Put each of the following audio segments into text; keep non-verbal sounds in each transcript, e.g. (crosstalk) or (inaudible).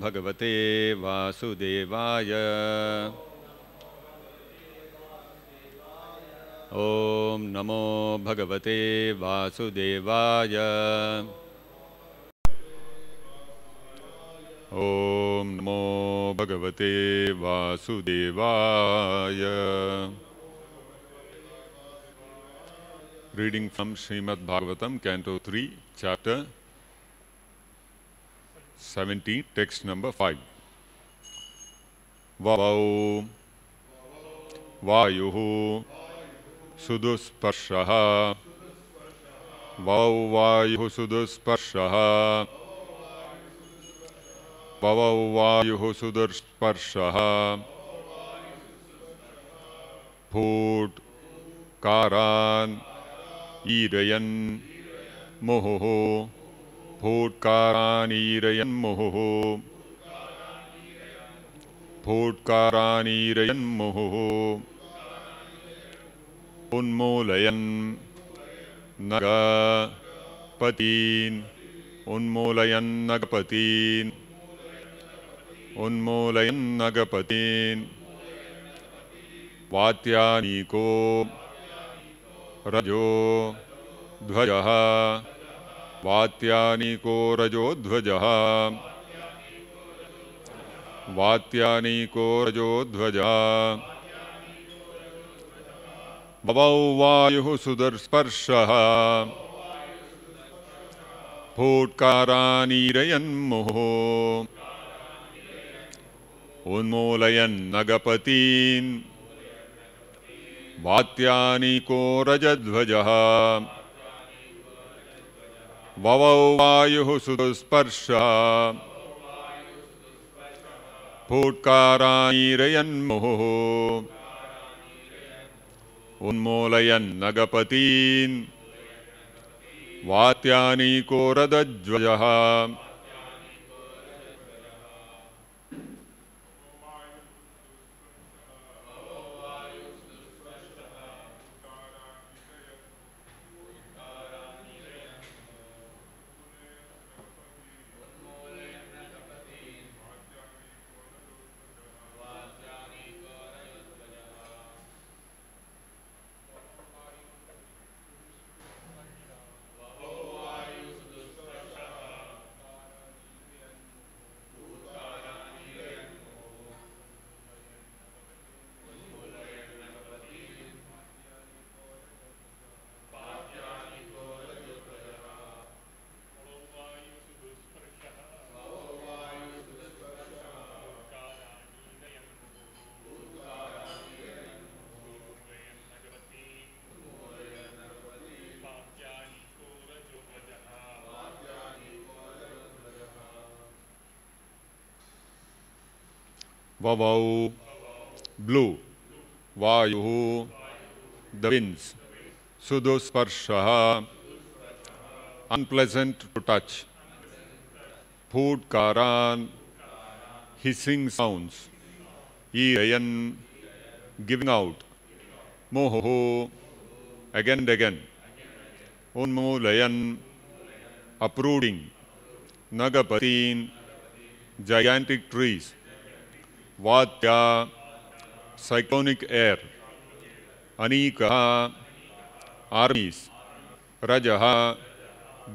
भगवते वासुदेवाय ओम नमो भगवते वासुदेवाय ओम नमो भगवते वासुदेवाय reading from Srimad Bhagavatam canto three chapter seventeen text number five वौ वायुः सुदुस्पर्शः वौ वायुः सुदुस्पर्शः पवौ वायुः सुदुस्पर्शः फूट् कारान् ईरयन् मुहुः स्फोट्कारानीरयन्मुहुः स्फोट्कारानीरयन्मुहुः उन्मूलयन् नगपतीन् उन्मूलयन्नगपतीन् उन्मूलयन्नगपतीन् वात्यानीको रजो ध्वजः वात्यानीको रजोध्वजः वात्यानीको रजोध्वजः भवौ वायुः सुदर्स्पर्शः फूट्कारानीरयन्मुः उन्मूलयन्नगपतीन् वात्यानीको रजध्वजः वात्यानी ववौ वायुः सुस्पर्श नगपतीन् उन्मूलयन्नगपतीन् वात्यानिकोरदज्ज्वजः वौ ब्लू वायु दिन्स सुदुस्पर्श अनप्लेजेंट टू टच फूड कारान हिसिंग साउंड्स ई अयन giving out more again again उन्मूलयन अप्रूडिंग नगपतीन gigantic trees Vatya, cyclonic air, anikaha, armies, rajaha,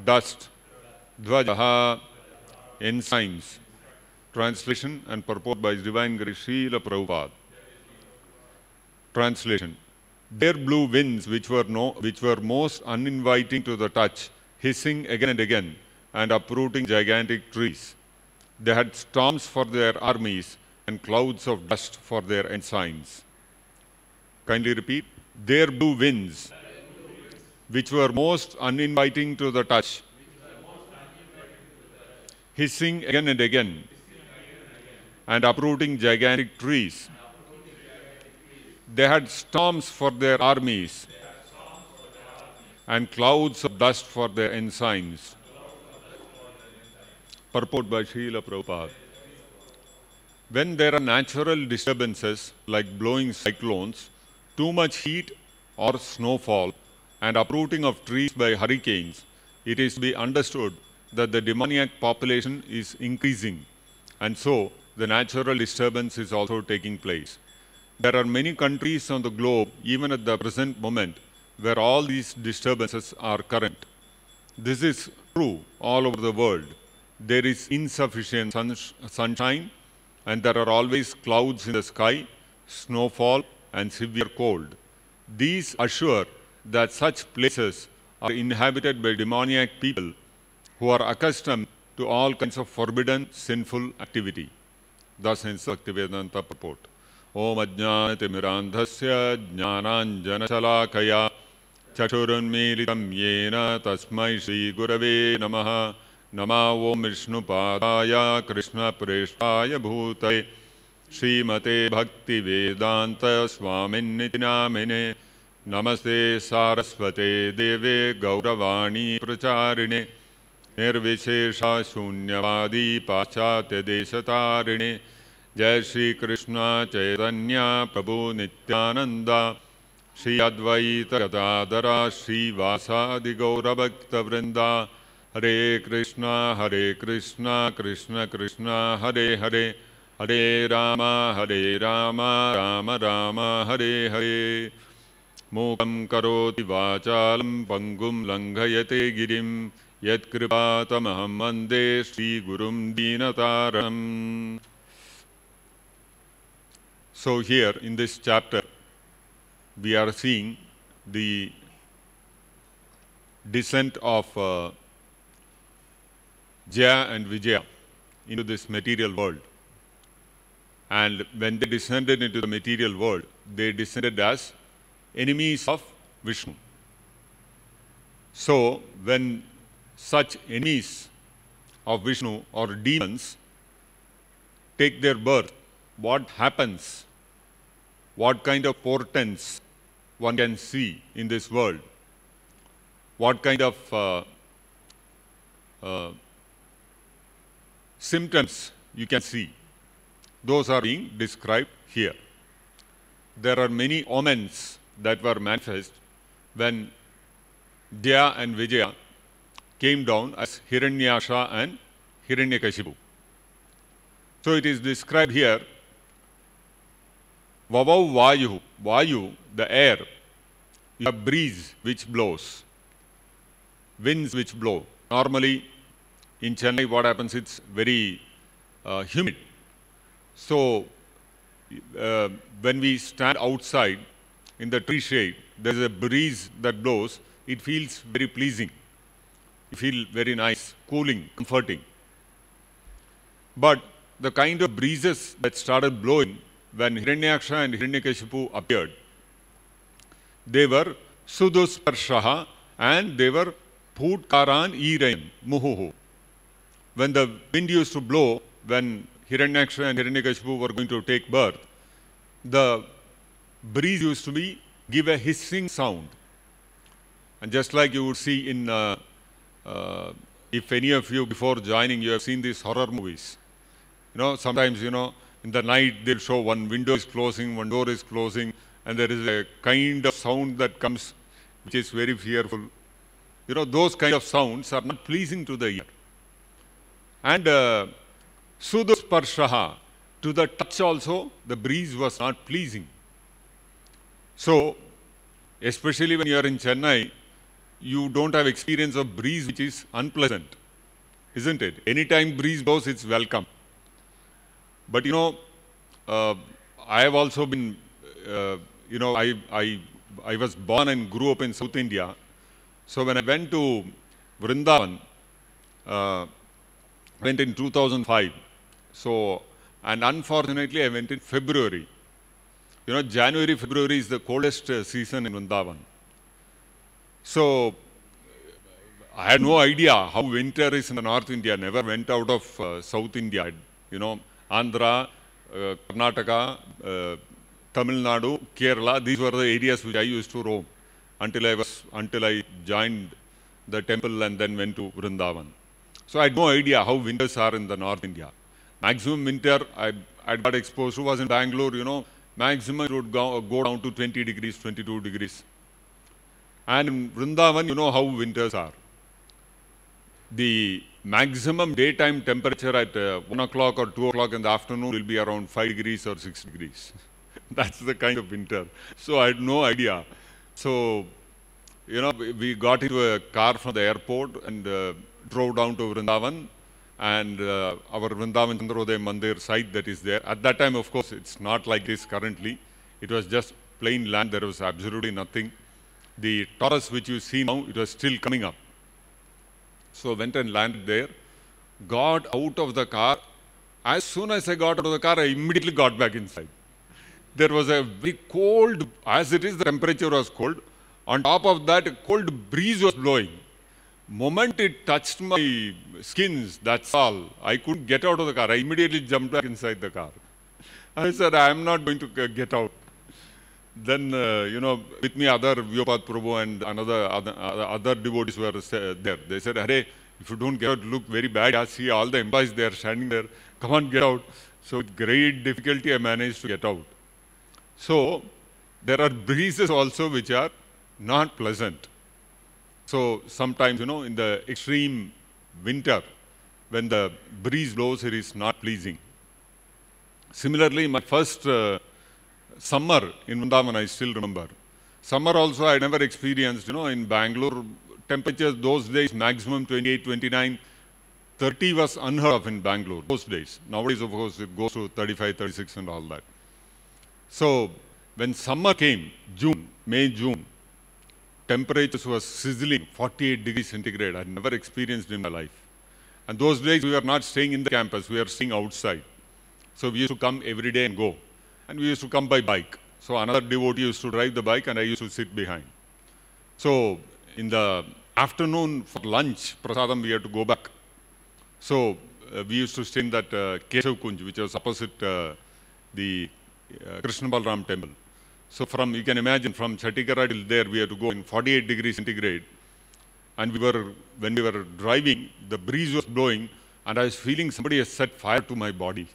dust, dvajaha, signs, Translation and purport by Divine Guru Prabhupada. Translation. their blue winds which were, no, which were most uninviting to the touch, hissing again and again, and uprooting gigantic trees. They had storms for their armies, and clouds of dust for their ensigns. Kindly repeat, their blue winds, which were most uninviting to the touch, hissing again and again, and uprooting gigantic trees. They had storms for their armies, and clouds of dust for their ensigns. Purport by Srila Prabhupada when there are natural disturbances like blowing cyclones, too much heat or snowfall, and uprooting of trees by hurricanes, it is to be understood that the demoniac population is increasing, and so the natural disturbance is also taking place. There are many countries on the globe, even at the present moment, where all these disturbances are current. This is true all over the world. There is insufficient sunshine, and there are always clouds in the sky, snowfall, and severe cold. These assure that such places are inhabited by demoniac people who are accustomed to all kinds of forbidden, sinful activity. Thus, hence Bhaktivedanta purport. ओम अज्ञानतिमिरान्धस्य ज्ञानाञ्जनशलाकया चक्षुरुन्मीलितं Yena तस्मै Gurave Namaha. नमा ओं विष्णुपादाय कृष्णप्रेष्ठाय भूते श्रीमते भक्तिवेदान्तस्वामिनि नामिने नमस्ते सारस्वते देवे गौरवाणी प्रचारिणे निर्विशेषा शून्यवादी पाश्चात्यदेशतारिणे जय Shrikrishna Chaitanya प्रभुनित्यानन्दा Shri अद्वैतगदादरा श्रीवासादिगौरभक्तवृन्दा Hare Krishna, Hare Krishna, Krishna Krishna, Hare Hare, Hare Rama, Hare Rama, Rama Rama, Hare Hare. Mokam karoti vachalam pangum langhayate girim, yatkripātamaham mande Sri Gurum Dinataram. So here in this chapter, we are seeing the descent of uh, Jaya and Vijaya into this material world. And when they descended into the material world, they descended as enemies of Vishnu. So, when such enemies of Vishnu or demons take their birth, what happens? What kind of portents one can see in this world? What kind of uh, uh, symptoms you can see. Those are being described here. There are many omens that were manifest when Dya and Vijaya came down as Hiranyasha and Hiranyakashipu. So it is described here, Vavav Vayu, Vayu, the air, a breeze which blows, winds which blow. Normally, in Chennai, what happens, it's very uh, humid. So uh, when we stand outside in the tree shade, there's a breeze that blows. It feels very pleasing. You feel very nice, cooling, comforting. But the kind of breezes that started blowing when Hiranyaksha and Hiranyakashipu appeared, they were Sudusparshaha and they were Putkaran Irayan Muhuhu when the wind used to blow, when Hiranyaksha and Hiranyakashipu were going to take birth, the breeze used to be give a hissing sound. And just like you would see in, uh, uh, if any of you before joining, you have seen these horror movies. You know, sometimes, you know, in the night they'll show one window is closing, one door is closing, and there is a kind of sound that comes which is very fearful. You know, those kind of sounds are not pleasing to the ear. And uh, to the touch also, the breeze was not pleasing. So, especially when you are in Chennai, you don't have experience of breeze which is unpleasant, isn't it? Anytime breeze blows, it's welcome. But you know, uh, I have also been, uh, you know, I, I, I was born and grew up in South India. So when I went to Vrindavan, uh, went in 2005. So, and unfortunately, I went in February. You know, January, February is the coldest uh, season in Vrindavan. So, I had no idea how winter is in the North India. Never went out of uh, South India. You know, Andhra, uh, Karnataka, uh, Tamil Nadu, Kerala. These were the areas which I used to roam until I was until I joined the temple and then went to Vrindavan. So I had no idea how winters are in the North India. Maximum winter I, I got exposed to was in Bangalore, you know, maximum would go, go down to 20 degrees, 22 degrees. And in Vrindavan, you know how winters are. The maximum daytime temperature at uh, 1 o'clock or 2 o'clock in the afternoon will be around 5 degrees or 6 degrees. (laughs) That's the kind of winter. So I had no idea. So, you know, we got into a car from the airport and uh, drove down to Vrindavan and uh, our Vrindavan Chandrodaya Mandir site that is there. At that time, of course, it's not like this currently. It was just plain land. There was absolutely nothing. The torus which you see now, it was still coming up. So went and landed there, got out of the car. As soon as I got out of the car, I immediately got back inside. There was a very cold, as it is, the temperature was cold. On top of that, a cold breeze was blowing moment it touched my skins, that's all. I couldn't get out of the car. I immediately jumped back inside the car. I said, I am not going to get out. Then, uh, you know, with me other Vyopat Prabhu and another other, other devotees were there. They said, Hare, if you don't get out, look very bad. I see all the employees there standing there. Come on, get out. So with great difficulty, I managed to get out. So there are breezes also which are not pleasant. So sometimes, you know, in the extreme winter, when the breeze blows, it is not pleasing. Similarly, my first uh, summer in Vrindavan, I still remember. Summer also I never experienced, you know, in Bangalore, temperatures those days maximum 28, 29, 30 was unheard of in Bangalore those days. Nowadays, of course, it goes to 35, 36 and all that. So when summer came, June, May, June, temperatures were sizzling, 48 degrees centigrade. I never experienced in my life. And those days, we were not staying in the campus. We were staying outside. So we used to come every day and go. And we used to come by bike. So another devotee used to drive the bike, and I used to sit behind. So in the afternoon for lunch, prasadam, we had to go back. So uh, we used to stay in that uh, Keshav Kunj, which was opposite uh, the uh, Krishna Balaram temple. So from, you can imagine, from Chatikara till there, we had to go in 48 degrees centigrade. And we were, when we were driving, the breeze was blowing, and I was feeling somebody has set fire to my body.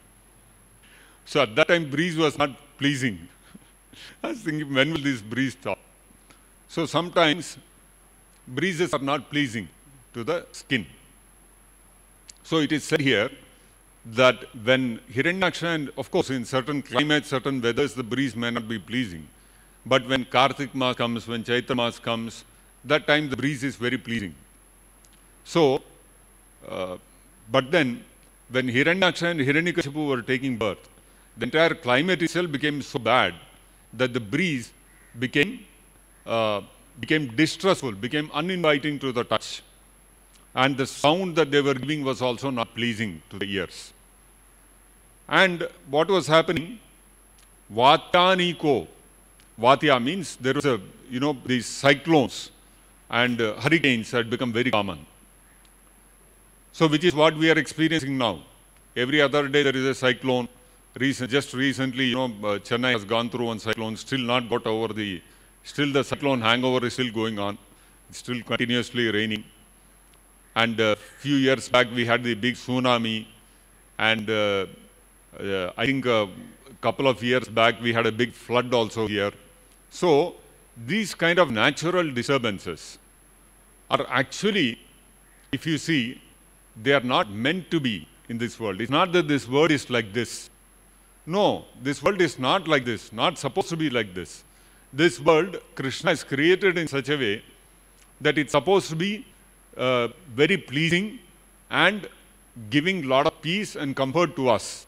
So at that time, breeze was not pleasing. (laughs) I was thinking, when will this breeze stop? So sometimes, breezes are not pleasing to the skin. So it is said here, that when Hiranyaksha, and of course in certain climates, certain weathers, the breeze may not be pleasing. But when Kartik Ma comes, when Chaitra Mas comes, that time the breeze is very pleasing. So, uh, but then when Hiranyaksha and Hiranyakashipu were taking birth, the entire climate itself became so bad that the breeze became, uh, became distressful, became uninviting to the touch and the sound that they were giving was also not pleasing to the ears. And what was happening? Vataniko. Vatya means there was a, you know, these cyclones and uh, hurricanes had become very common. So which is what we are experiencing now. Every other day there is a cyclone. Recent, just recently, you know, uh, Chennai has gone through one cyclone, still not got over the, still the cyclone hangover is still going on. It's still continuously raining. And a few years back, we had the big tsunami. And uh, uh, I think a couple of years back, we had a big flood also here. So these kind of natural disturbances are actually, if you see, they are not meant to be in this world. It's not that this world is like this. No, this world is not like this, not supposed to be like this. This world, Krishna is created in such a way that it's supposed to be uh, very pleasing and giving lot of peace and comfort to us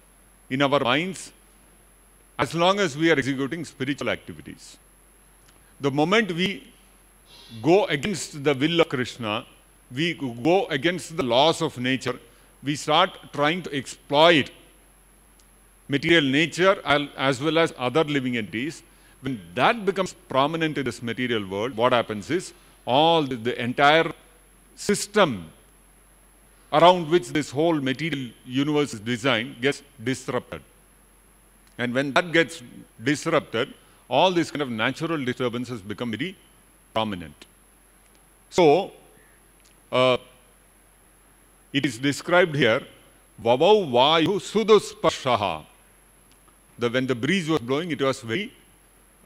in our minds as long as we are executing spiritual activities. The moment we go against the will of Krishna, we go against the laws of nature, we start trying to exploit material nature as well as other living entities. When that becomes prominent in this material world, what happens is all the, the entire system around which this whole material universe is designed gets disrupted. And when that gets disrupted, all these kind of natural disturbances become very prominent. So, uh, it is described here, Vavau Vayu Suduspashaha. The, when the breeze was blowing, it was very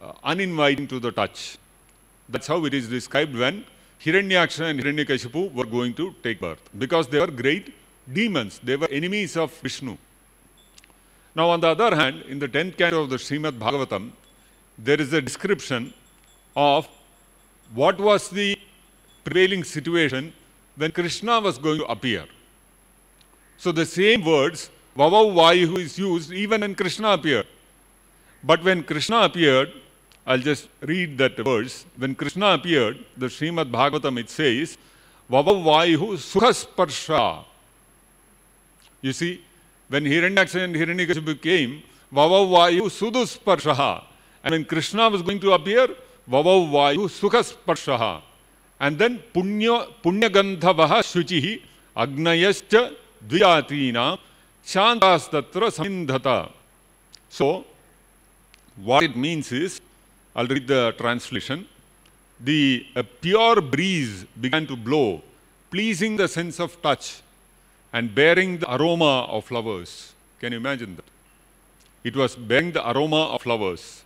uh, uninviting to the touch. That's how it is described when Hiranyaksha and Hiranyakashipu were going to take birth because they were great demons. They were enemies of Vishnu. Now, on the other hand, in the 10th canto of the Srimad Bhagavatam, there is a description of what was the prevailing situation when Krishna was going to appear. So the same words, Vavav Vayu is used even when Krishna appeared. But when Krishna appeared, I'll just read that verse. When Krishna appeared, the Srimad Bhagavatam, it says, Vavavaihu Sukhasparsha. You see, when Hiranyaksha and Hiranyakashipu came, Vavavayu Sudusparshaha. And when Krishna was going to appear, Vavavayu Sukhasparsha. And then Punya, Punyagandhavaha Shuchihi Agnayascha Dviyatina Chantastatra Samindhata. So, what it means is, I'll read the translation. The pure breeze began to blow, pleasing the sense of touch and bearing the aroma of flowers. Can you imagine that? It was bearing the aroma of flowers.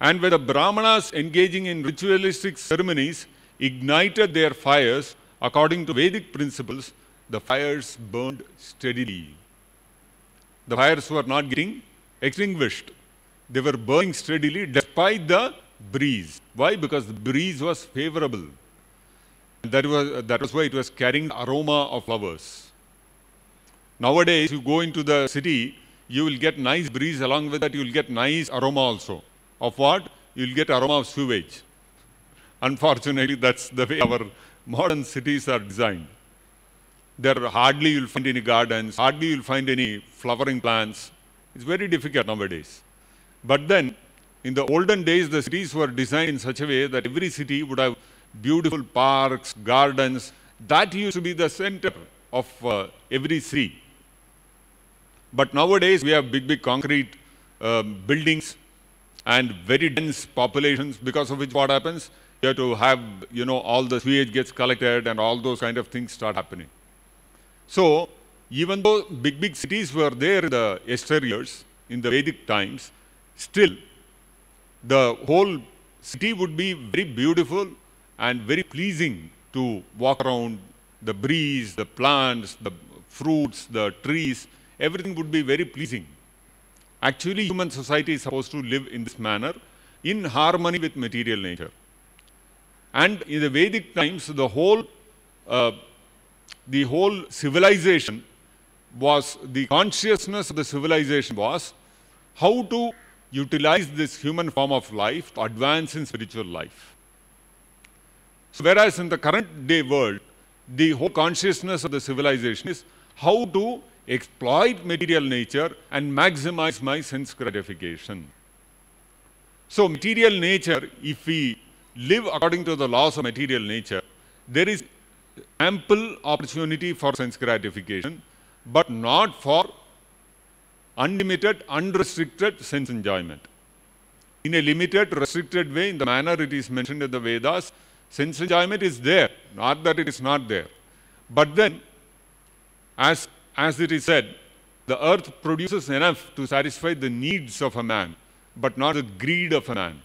And when the Brahmanas engaging in ritualistic ceremonies ignited their fires, according to Vedic principles, the fires burned steadily. The fires were not getting extinguished. They were burning steadily, despite the breeze. Why? Because the breeze was favorable. That was, that was why it was carrying aroma of flowers. Nowadays, you go into the city, you will get nice breeze. Along with that, you will get nice aroma also. Of what? You will get aroma of sewage. Unfortunately, that's the way our modern cities are designed. There hardly you'll find any gardens, hardly you'll find any flowering plants. It's very difficult nowadays. But then, in the olden days, the cities were designed in such a way that every city would have beautiful parks, gardens. That used to be the center of uh, every city. But nowadays, we have big, big concrete um, buildings and very dense populations, because of which what happens? You have to have, you know, all the sewage gets collected and all those kind of things start happening. So, even though big, big cities were there in the years in the Vedic times, still the whole city would be very beautiful and very pleasing to walk around. The breeze, the plants, the fruits, the trees, everything would be very pleasing. Actually, human society is supposed to live in this manner, in harmony with material nature. And in the Vedic times, the whole, uh, the whole civilization was, the consciousness of the civilization was how to utilize this human form of life to advance in spiritual life. So whereas in the current day world, the whole consciousness of the civilization is how to exploit material nature and maximize my sense gratification. So material nature, if we live according to the laws of material nature, there is ample opportunity for sense gratification, but not for unlimited, unrestricted sense enjoyment. In a limited, restricted way, in the manner it is mentioned in the Vedas, sense enjoyment is there, not that it is not there. But then, as, as it is said, the earth produces enough to satisfy the needs of a man, but not the greed of a man.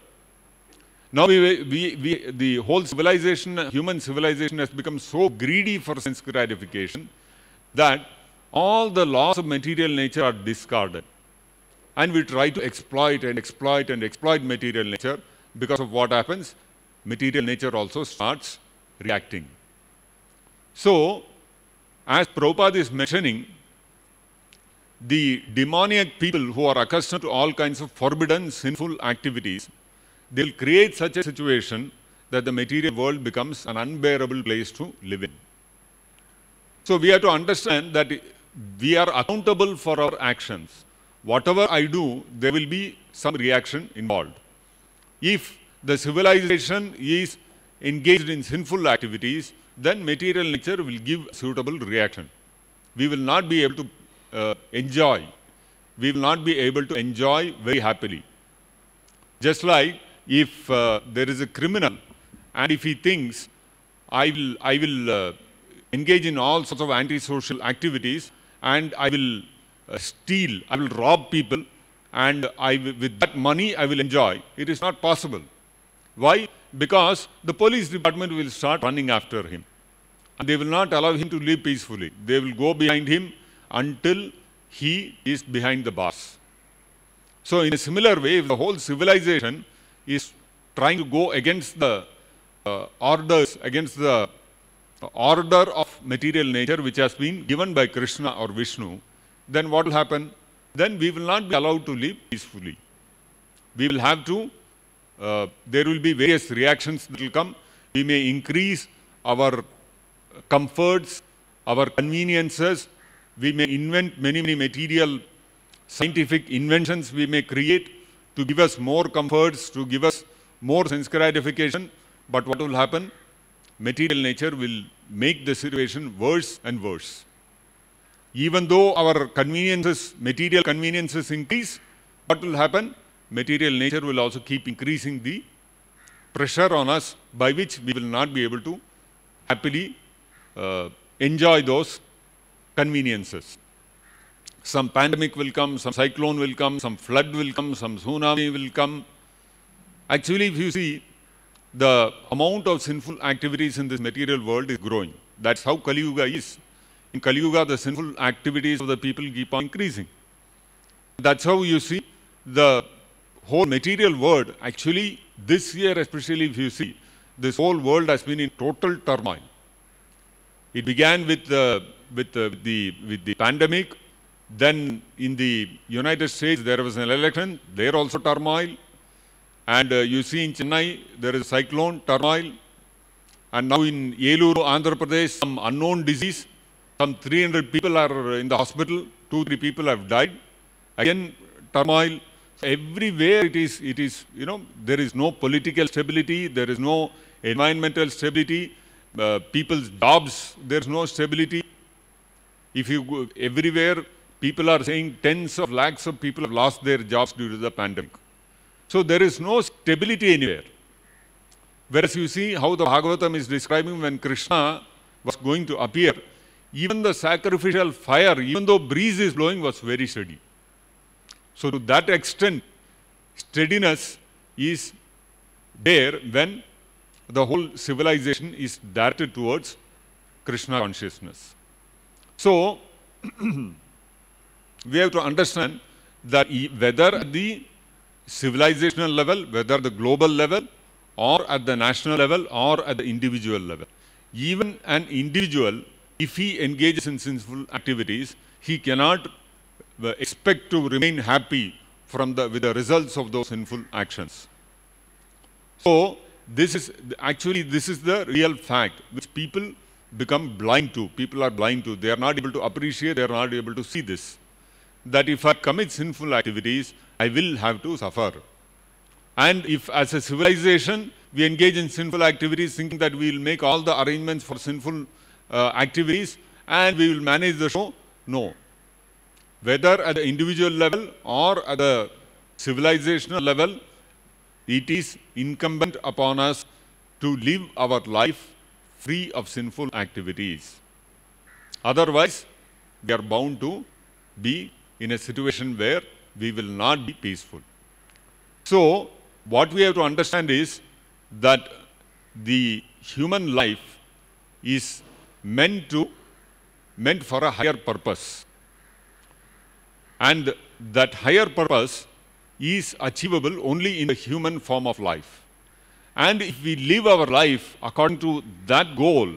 Now, we, we, we, the whole civilization, human civilization has become so greedy for sense gratification that all the laws of material nature are discarded. And we try to exploit and exploit and exploit material nature because of what happens, material nature also starts reacting. So, as Prabhupada is mentioning, the demoniac people who are accustomed to all kinds of forbidden sinful activities, they'll create such a situation that the material world becomes an unbearable place to live in. So we have to understand that we are accountable for our actions. Whatever I do, there will be some reaction involved. If the civilization is engaged in sinful activities, then material nature will give suitable reaction. We will not be able to uh, enjoy. We will not be able to enjoy very happily. Just like if uh, there is a criminal and if he thinks, I will, I will uh, engage in all sorts of antisocial activities, and I will uh, steal, I will rob people and I, with that money I will enjoy. It is not possible. Why? Because the police department will start running after him. And they will not allow him to live peacefully. They will go behind him until he is behind the bars. So in a similar way, the whole civilization is trying to go against the uh, orders, against the order of material nature which has been given by Krishna or Vishnu, then what will happen? Then we will not be allowed to live peacefully. We will have to, uh, there will be various reactions that will come. We may increase our comforts, our conveniences. We may invent many, many material scientific inventions we may create to give us more comforts, to give us more sense gratification. But what will happen? Material nature will make the situation worse and worse. Even though our conveniences, material conveniences increase, what will happen? Material nature will also keep increasing the pressure on us by which we will not be able to happily uh, enjoy those conveniences. Some pandemic will come, some cyclone will come, some flood will come, some tsunami will come. Actually, if you see, the amount of sinful activities in this material world is growing. That's how Kali Yuga is. In Kali Yuga, the sinful activities of the people keep on increasing. That's how you see the whole material world. Actually, this year especially if you see, this whole world has been in total turmoil. It began with, uh, with, uh, the, with the pandemic. Then in the United States, there was an election. There also turmoil. And uh, you see in Chennai, there is cyclone, turmoil. And now in Yeluru, Andhra Pradesh, some unknown disease. Some 300 people are in the hospital. Two, three people have died. Again, turmoil. everywhere it is, it is, you know, there is no political stability. There is no environmental stability. Uh, people's jobs, there's no stability. If you go everywhere, people are saying tens of lakhs of people have lost their jobs due to the pandemic. So there is no stability anywhere. Whereas you see how the Bhagavatam is describing when Krishna was going to appear, even the sacrificial fire, even though breeze is blowing, was very steady. So to that extent, steadiness is there when the whole civilization is directed towards Krishna consciousness. So (clears throat) we have to understand that whether the civilizational level, whether the global level or at the national level or at the individual level. Even an individual, if he engages in sinful activities, he cannot uh, expect to remain happy from the, with the results of those sinful actions. So, this is actually this is the real fact which people become blind to. People are blind to. They are not able to appreciate. They are not able to see this that if I commit sinful activities, I will have to suffer. And if as a civilization we engage in sinful activities thinking that we will make all the arrangements for sinful uh, activities and we will manage the show, no. Whether at the individual level or at the civilizational level, it is incumbent upon us to live our life free of sinful activities. Otherwise, we are bound to be in a situation where we will not be peaceful. So, what we have to understand is that the human life is meant to meant for a higher purpose and that higher purpose is achievable only in the human form of life and if we live our life according to that goal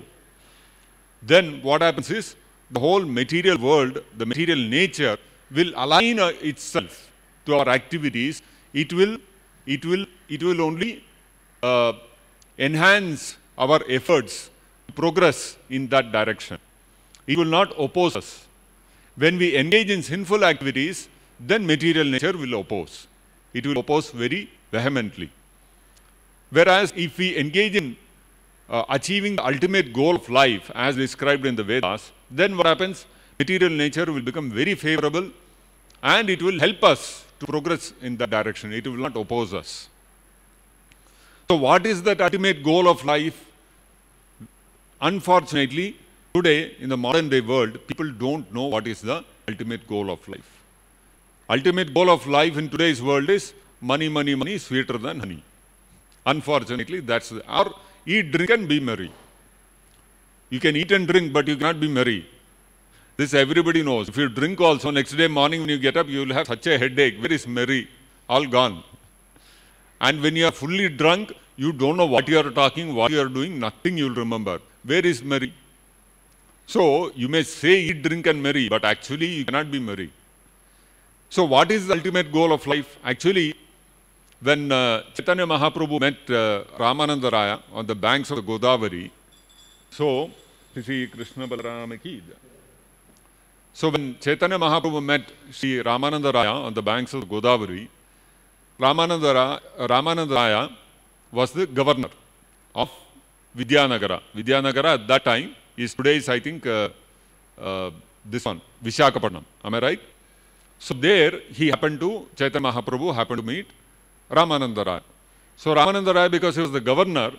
then what happens is the whole material world the material nature will align itself to our activities, it will, it will, it will only uh, enhance our efforts to progress in that direction. It will not oppose us. When we engage in sinful activities, then material nature will oppose. It will oppose very vehemently. Whereas if we engage in uh, achieving the ultimate goal of life as described in the Vedas, then what happens? material nature will become very favorable and it will help us to progress in that direction. It will not oppose us. So what is that ultimate goal of life? Unfortunately, today in the modern day world, people don't know what is the ultimate goal of life. Ultimate goal of life in today's world is money, money, money, sweeter than honey. Unfortunately, that's the, or eat, drink and be merry. You can eat and drink, but you cannot be merry. This everybody knows. If you drink also, next day morning when you get up, you will have such a headache. Where is Mary? All gone. And when you are fully drunk, you don't know what you are talking, what you are doing, nothing you will remember. Where is Mary? So, you may say eat, drink and merry, but actually you cannot be merry. So, what is the ultimate goal of life? Actually, when uh, Chaitanya Mahaprabhu met uh, Ramananda Raya on the banks of the Godavari, so, see Krishna Balarama ki so when Chaitanya Mahaprabhu met Sri Ramananda Raya on the banks of Godavari, Ramananda Raya, Ramananda Raya was the governor of Vidyanagara. Vidyanagara at that time is today's, I think, uh, uh, this one, Vishakhapatnam. Am I right? So there he happened to, Chaitanya Mahaprabhu happened to meet Ramananda Raya. So Ramananda Raya, because he was the governor,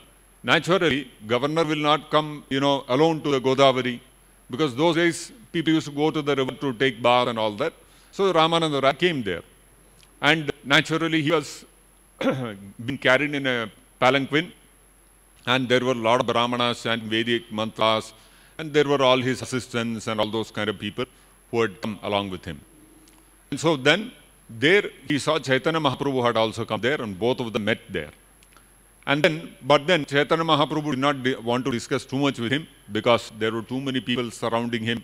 naturally, governor will not come, you know, alone to the Godavari because those days people used to go to the river to take bath and all that. So Ramananda Rai came there. And naturally he was (coughs) being carried in a palanquin and there were a lot of Brahmanas and Vedic mantras and there were all his assistants and all those kind of people who had come along with him. And so then there he saw Chaitanya Mahaprabhu had also come there and both of them met there. And then, but then Chaitanya Mahaprabhu did not want to discuss too much with him because there were too many people surrounding him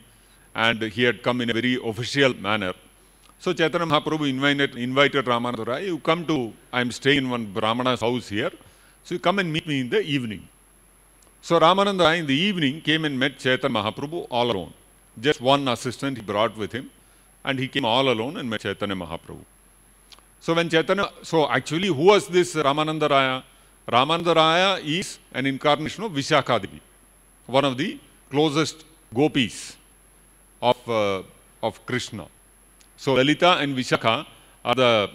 and he had come in a very official manner. So Chaitanya Mahaprabhu invited, invited Ramananda, you come to, I am staying in one Brahmana's house here, so you come and meet me in the evening. So Ramananda in the evening came and met Chaitanya Mahaprabhu all alone. Just one assistant he brought with him and he came all alone and met Chaitanya Mahaprabhu. So when Chaitanya, so actually who was this Ramananda Raya? Ramananda Raya is an incarnation of Vishakha Devi, one of the closest gopis of, uh, of Krishna. So Lalita and Vishakha are the,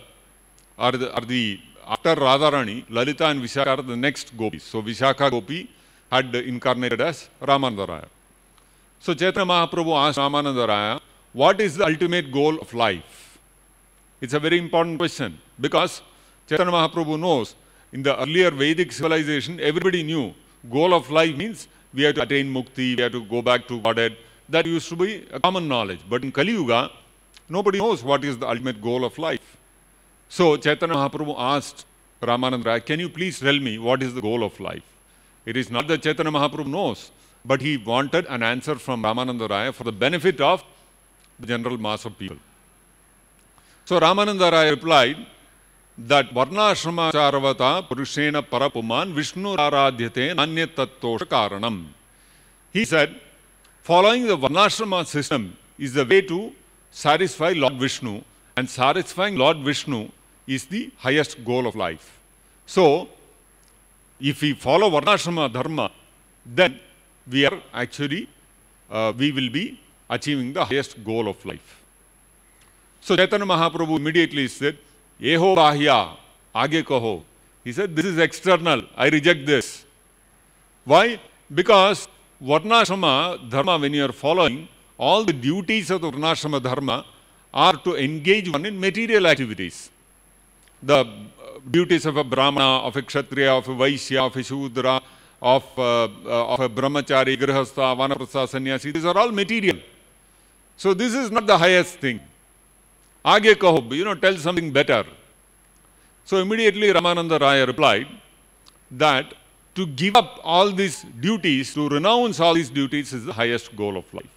are the, are the after Radharani, Lalita and Vishakha are the next gopis. So Vishakha gopi had incarnated as Ramananda Raya. So Chaitanya Mahaprabhu asked Ramananda Raya, what is the ultimate goal of life? It's a very important question because Chaitanya Mahaprabhu knows In the earlier Vedic civilization, everybody knew goal of life means we have to attain mukti, we have to go back to Godhead. That used to be a common knowledge. But in Kali Yuga, nobody knows what is the ultimate goal of life. So Chaitanya Mahaprabhu asked Ramanandra, can you please tell me what is the goal of life? It is not that Chaitanya Mahaprabhu knows, but he wanted an answer from Ramananda Raya for the benefit of the general mass of people. So Ramananda Raya replied, that Varnashrama Charavata Purushena Parapuman Vishnu Aradhyate Nanyatattosha Karanam. He said, following the Varnashrama system is the way to satisfy Lord Vishnu and satisfying Lord Vishnu is the highest goal of life. So, if we follow Varnashrama Dharma, then we are actually, uh, we will be achieving the highest goal of life. So Chaitanya Mahaprabhu immediately said, एहो बाह्या आगे कहो he said this is external I reject this why because varnashrama dharma when you are following all the duties of varnashrama dharma are to engage one in material activities the duties of a brahmana of A Kshatriya of ए वैश्य of ए शूद्र of of ए ब्रह्मचारी grihastha vanaprastha sannyasi this are all material so this is not the highest thing Aage kaho, you know, tell something better. So immediately Ramananda Raya replied that to give up all these duties, to renounce all these duties is the highest goal of life.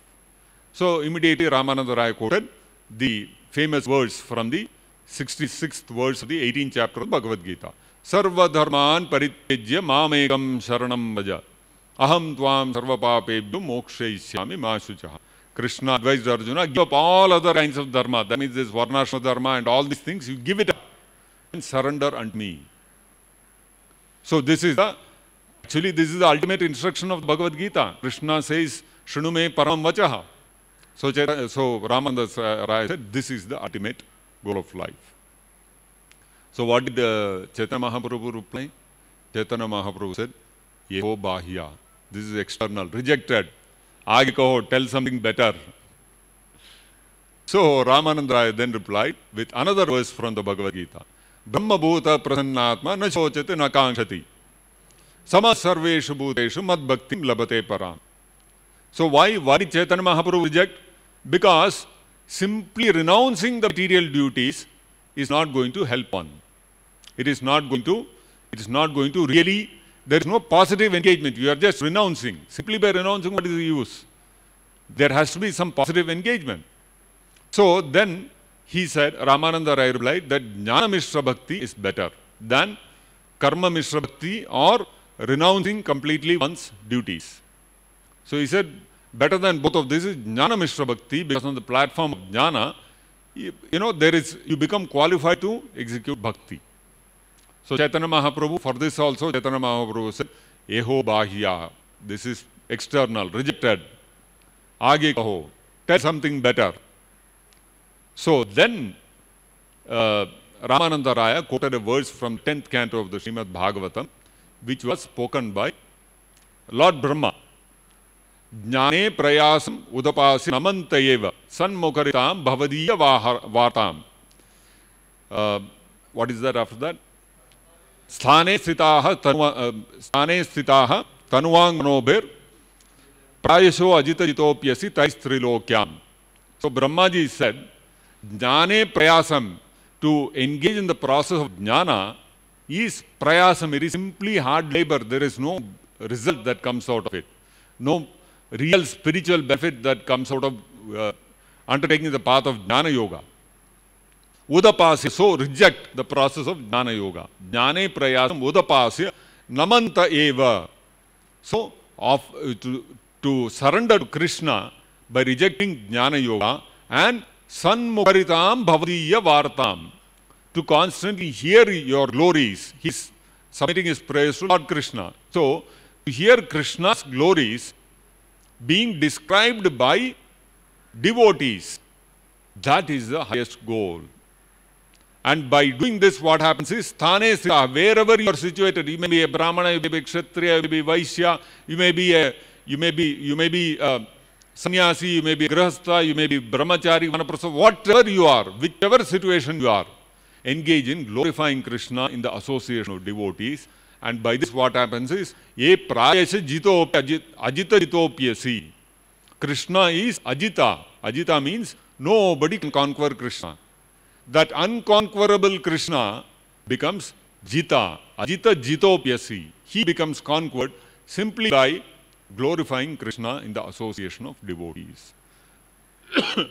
So immediately Ramananda Raya quoted the famous words from the 66th verse of the 18th chapter of Bhagavad Gita. Sarvadharman parityajya mamekam sharanam vaja. Aham tvam sarvapapebhyo mokshaisyami masuchaha. Krishna advised Arjuna, give up all other kinds of dharma. That means this varnashma dharma and all these things. You give it up and surrender unto me. So this is the, actually this is the ultimate instruction of Bhagavad Gita. Krishna says, Shunu me param vachaha. So, so Ramananda Raya said, this is the ultimate goal of life. So what did the Chaitanya Mahaprabhu reply? Chaitanya Mahaprabhu said, Yeho Bahya. This is external, rejected. Agiko, tell something better. So Ramanandraya then replied with another verse from the Bhagavad Gita. Brahmabhuta prasannatma na chochati na kanchati. Sama sarveshu bhuteshu mad bhaktim labate param. So why, why did Chaitanya Mahaprabhu reject? Because simply renouncing the material duties is not going to help one. It is not going to, it is not going to really There is no positive engagement. You are just renouncing. Simply by renouncing, what is the use? There has to be some positive engagement. So then he said, Ramananda Rai replied that Jnana Mishra Bhakti is better than Karma Mishra Bhakti or renouncing completely one's duties. So he said, better than both of these is Jnana Mishra Bhakti because on the platform of Jnana, you, you know, there is, you become qualified to execute Bhakti. So Chaitanya Mahaprabhu, for this also Chaitanya Mahaprabhu said, Eho Bahya, this is external, rejected. Aage kaho, tell something better. So then uh, Ramananda Raya quoted a verse from 10th canto of the Srimad Bhagavatam, which was spoken by Lord Brahma. ज्ञाने प्रयासम उदपासी नमंत सन्मुखरिताम भवदीय वार्ताम what is that after that स्थाने स्थिता स्थाने स्थिता तनुवांगनोभिर् प्रायशो अजित जितोप्यसी तैस्त्रिलोक्याम सो ब्रह्मा जी सेड ज्ञाने प्रयासम to engage in the process of jnana is प्रयासम it is simply hard labour there is no result that comes out of it no real spiritual benefit that comes out of undertaking the path of jnana yoga उदपासिसो reject the process of jnana yoga ज्ञाने प्रयासम उदपास्य नमंत एव so of to surrender to Krishna by rejecting jnana yoga and sanmukaritam bhavadiya vartam to constantly hear your glories he's submitting his prayers to lord krishna so to hear krishna's glories being described by devotees that is the highest goal And by doing this, what happens is, Thane Sita, wherever you are situated, you may be a Brahmana, you may be a Kshatriya, you may be Vaishya, you may be a, you may be, you may be a sannyasi, you may be a Grihastha, you may be Brahmachari, whatever you are, whichever situation you are, engage in glorifying Krishna in the association of devotees. And by this, what happens is, ye prayasya jito ajita jitopyasi. Krishna is ajita. Ajita means nobody can conquer Krishna that unconquerable Krishna becomes Jita, Ajita Jitopyasi. He becomes conquered simply by glorifying Krishna in the association of devotees. (coughs) so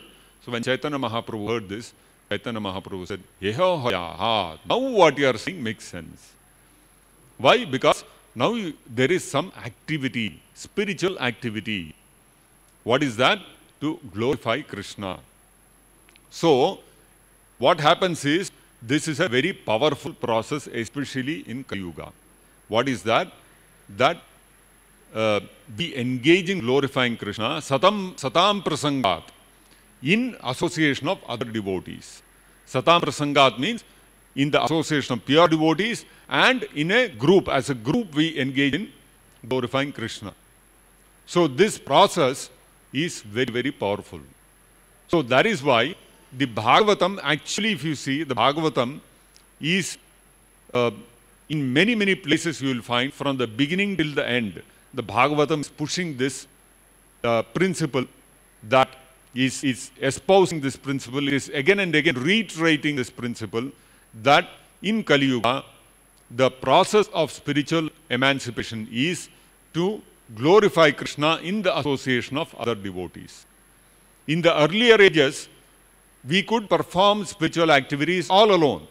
when Chaitanya Mahaprabhu heard this, Chaitanya Mahaprabhu said, ha. now what you are saying makes sense. Why? Because now you, there is some activity, spiritual activity. What is that? To glorify Krishna. So, what happens is, this is a very powerful process, especially in Kali What is that? That uh, engage engaging, glorifying Krishna, satam, satam prasangat, in association of other devotees. Satam prasangat means in the association of pure devotees and in a group. As a group, we engage in glorifying Krishna. So this process is very, very powerful. So that is why the Bhagavatam, actually, if you see, the Bhagavatam is uh, in many, many places you will find from the beginning till the end, the Bhagavatam is pushing this uh, principle that is, is espousing this principle, is again and again reiterating this principle that in Kali Yuga, the process of spiritual emancipation is to glorify Krishna in the association of other devotees. In the earlier ages, we could perform spiritual activities all alone.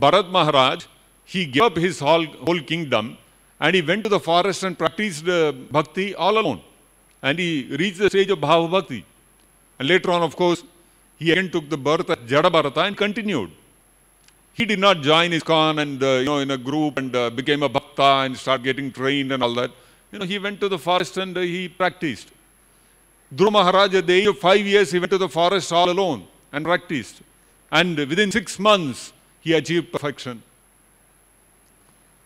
Bharat Maharaj, he gave up his whole, whole kingdom and he went to the forest and practiced uh, bhakti all alone. And he reached the stage of Bhava Bhakti. And later on, of course, he again took the birth at Jadabharata and continued. He did not join his Khan and, uh, you know, in a group and uh, became a bhakta and start getting trained and all that. You know, he went to the forest and uh, he practiced. Dhru Maharaja, the age of five years, he went to the forest all alone and practiced. And within six months, he achieved perfection.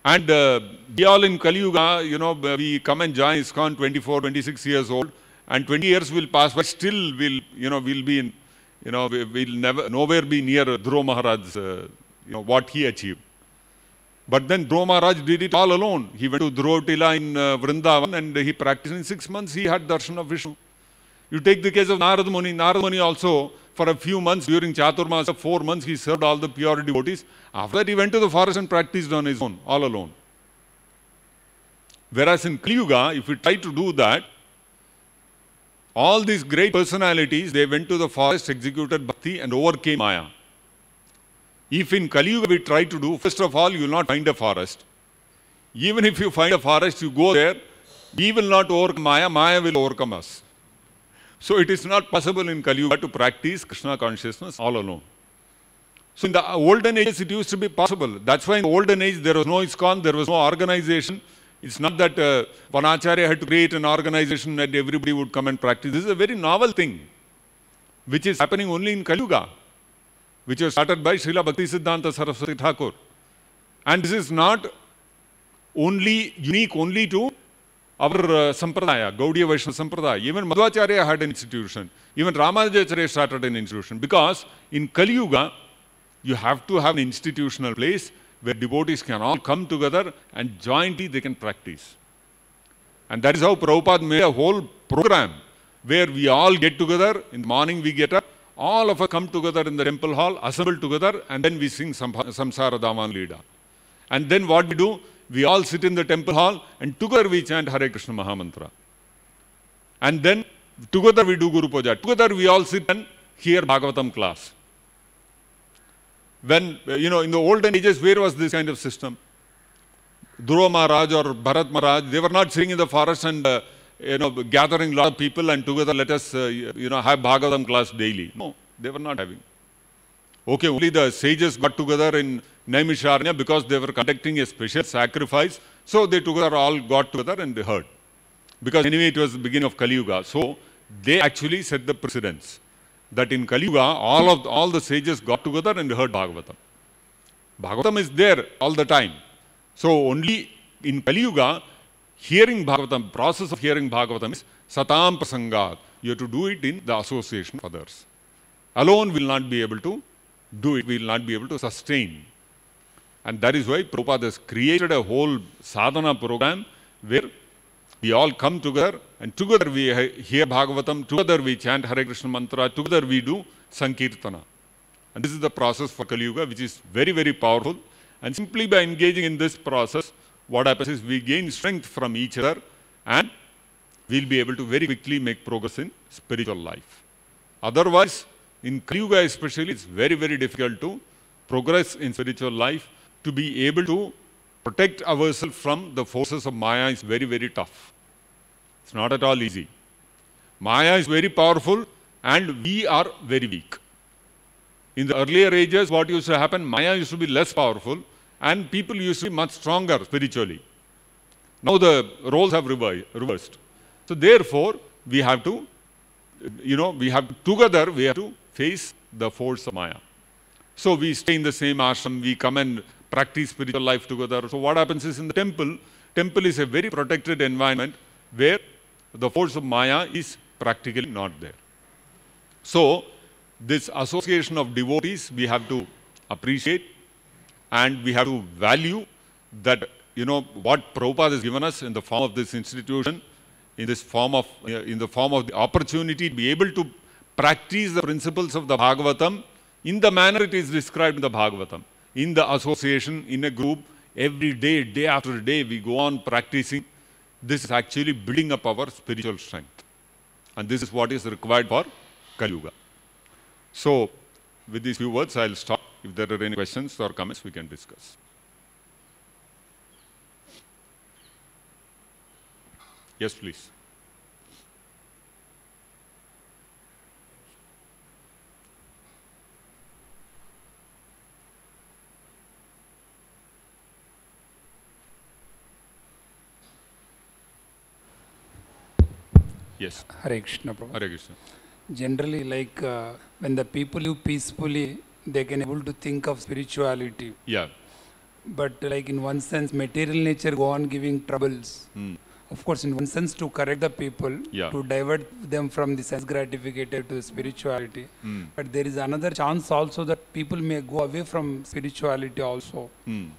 And uh, we all in Kali Yuga, you know, we come and join ISKCON 24, 26 years old, and 20 years will pass, but still we'll, you know, we'll be in, you know, we'll never, nowhere be near Dhruva Maharaj's, uh, you know, what he achieved. But then Dhruva Maharaj did it all alone. He went to Dhruvatila in uh, Vrindavan and he practiced in six months. He had darshan of Vishnu. You take the case of Narad Muni. Narad Muni also, for a few months during Chaturmasa, four months, he served all the pure devotees. After that, he went to the forest and practiced on his own, all alone. Whereas in Kali if we try to do that, all these great personalities, they went to the forest, executed bhakti, and overcame Maya. If in Kali Yuga we try to do, first of all, you will not find a forest. Even if you find a forest, you go there, we will not overcome Maya, Maya will overcome us. So it is not possible in Kali Yuga to practice Krishna consciousness all alone. So in the olden ages, it used to be possible. That's why in the olden age, there was no ISKCON, there was no organization. It's not that uh, one acharya had to create an organization that everybody would come and practice. This is a very novel thing, which is happening only in Kali Yuga, which was started by Srila Bhakti Siddhanta Saraswati Thakur. And this is not only unique only to our uh, Sampradaya, Gaudiya Vaishnava Sampradaya, even Madhvacharya had an institution, even Ramanujacharya started an institution because in Kali Yuga, you have to have an institutional place where devotees can all come together and jointly they can practice. And that is how Prabhupada made a whole program where we all get together, in the morning we get up, all of us come together in the temple hall, assemble together and then we sing Samsara Daman Lida. And then what we do? we all sit in the temple hall and together we chant Hare Krishna Mahamantra. And then together we do Guru Puja. Together we all sit and hear Bhagavatam class. When, uh, you know, in the olden ages, where was this kind of system? Dhruva Maharaj or Bharat Maharaj, they were not sitting in the forest and, uh, you know, gathering a lot of people and together let us, uh, you know, have Bhagavatam class daily. No, they were not having. Okay, only the sages got together in Naimisharanya because they were conducting a special sacrifice. So they together all got together and they heard. Because anyway, it was the beginning of Kali Yuga. So they actually set the precedence that in Kali Yuga, all, of, the, all the sages got together and heard Bhagavatam. Bhagavatam is there all the time. So only in Kali Yuga, hearing Bhagavatam, process of hearing Bhagavatam is satam prasangat. You have to do it in the association of others. Alone will not be able to do it, we will not be able to sustain and that is why Prabhupada has created a whole sadhana program where we all come together and together we hear Bhagavatam, together we chant Hare Krishna mantra, together we do Sankirtana. And this is the process for Kali Yuga which is very, very powerful. And simply by engaging in this process, what happens is we gain strength from each other and we'll be able to very quickly make progress in spiritual life. Otherwise, in Kali Yuga especially, it's very, very difficult to progress in spiritual life to be able to protect ourselves from the forces of Maya is very, very tough. It's not at all easy. Maya is very powerful and we are very weak. In the earlier ages, what used to happen, Maya used to be less powerful and people used to be much stronger spiritually. Now the roles have reversed. So therefore, we have to, you know, we have to, together, we have to face the force of Maya. So we stay in the same ashram, we come and practice spiritual life together. So what happens is in the temple, temple is a very protected environment where the force of Maya is practically not there. So this association of devotees we have to appreciate and we have to value that, you know, what Prabhupada has given us in the form of this institution, in this form of, uh, in the form of the opportunity to be able to practice the principles of the Bhagavatam in the manner it is described in the Bhagavatam in the association, in a group, every day, day after day, we go on practicing. This is actually building up our spiritual strength. And this is what is required for Kali Yuga. So, with these few words, I'll stop. If there are any questions or comments, we can discuss. Yes, please. Yes. Hare Krishna, Prabhu. Hare Krishna. Generally, like uh, when the people live peacefully, they can able to think of spirituality. Yeah. But like in one sense, material nature go on giving troubles. Mm. Of course, in one sense, to correct the people, yeah. to divert them from the sense gratificator to spirituality. Mm. But there is another chance also that people may go away from spirituality also. Mm.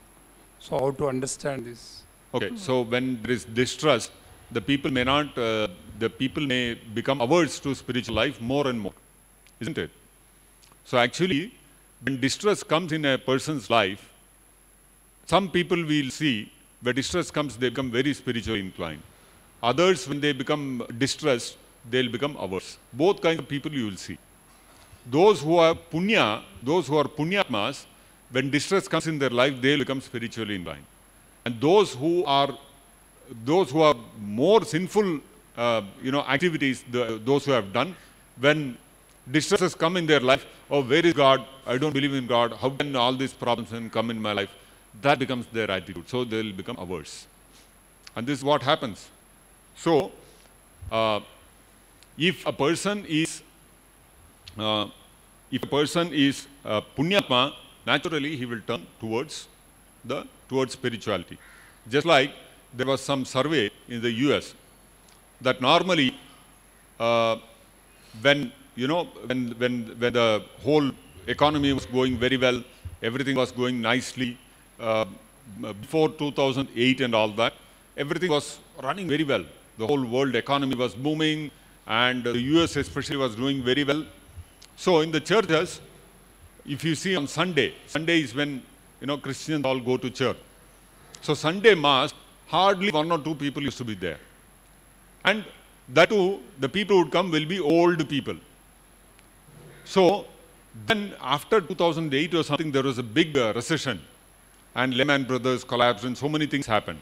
So how to understand this? Okay, so when there is distrust, the people may not uh, the people may become averse to spiritual life more and more, isn't it? So actually, when distress comes in a person's life, some people will see where distress comes, they become very spiritually inclined. Others, when they become distressed, they'll become averse. Both kinds of people you will see. Those who are punya, those who are punyatmas, when distress comes in their life, they'll become spiritually inclined. And those who are those who are more sinful uh, you know, activities the, those who have done. When distresses come in their life, oh, where is God? I don't believe in God. How can all these problems come in my life? That becomes their attitude. So they'll become averse. And this is what happens. So, uh, if a person is uh, if a person is uh, punyatma, naturally he will turn towards the towards spirituality. Just like there was some survey in the U.S that normally uh, when, you know, when, when, when the whole economy was going very well, everything was going nicely, uh, before 2008 and all that, everything was running very well. The whole world economy was booming and the US especially was doing very well. So in the churches, if you see on Sunday, Sunday is when, you know, Christians all go to church. So Sunday mass, hardly one or two people used to be there. And that too, the people who would come will be old people. So then after 2008 or something, there was a big uh, recession and Lehman Brothers collapsed and so many things happened.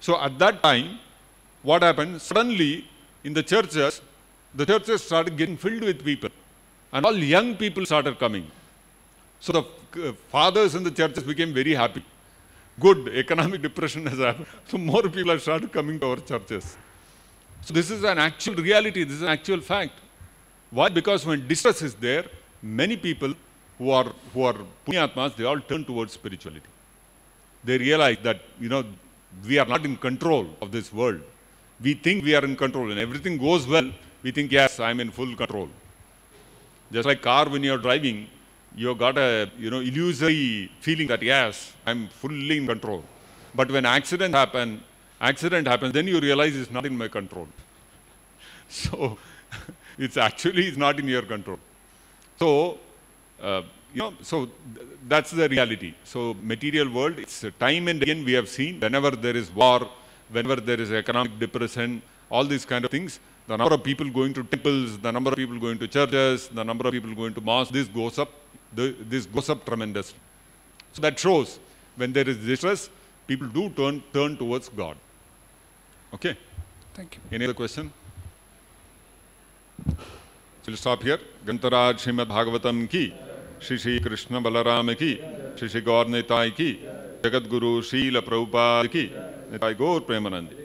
So at that time, what happened? Suddenly, in the churches, the churches started getting filled with people and all young people started coming. So the uh, fathers in the churches became very happy. Good, economic depression has happened. (laughs) So more people have started coming to our churches. So this is an actual reality, this is an actual fact. Why? Because when distress is there, many people who are, who are Punyatmas, they all turn towards spirituality. They realize that, you know, we are not in control of this world. We think we are in control and everything goes well. We think, yes, I'm in full control. Just like car when you're driving, you've got a, you know, illusory feeling that, yes, I'm fully in control. But when accidents happen, accident happens, then you realize it's not in my control. (laughs) so (laughs) it's actually it's not in your control. So, uh, you know, so th that's the reality. So material world, it's time and again we have seen whenever there is war, whenever there is economic depression, all these kind of things, the number of people going to temples, the number of people going to churches, the number of people going to mosques, this goes up, the, this goes up tremendously. So that shows when there is distress, people do turn, turn towards God. Okay. Thank you. Any other question? We'll stop here. Gantaraj Srimad Bhagavatam ki, Shri Shri Krishna Balaram ki, Shri Shri Gaur Netai ki, Jagat Guru Srila Prabhupada ki, Netai Gaur Premanandi.